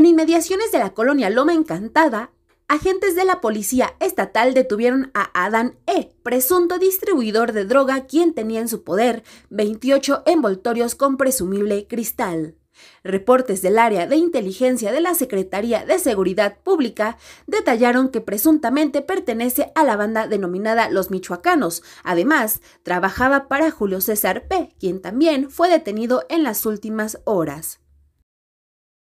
En inmediaciones de la colonia Loma Encantada, agentes de la policía estatal detuvieron a Adán E., presunto distribuidor de droga, quien tenía en su poder 28 envoltorios con presumible cristal. Reportes del área de inteligencia de la Secretaría de Seguridad Pública detallaron que presuntamente pertenece a la banda denominada Los Michoacanos. Además, trabajaba para Julio César P., quien también fue detenido en las últimas horas.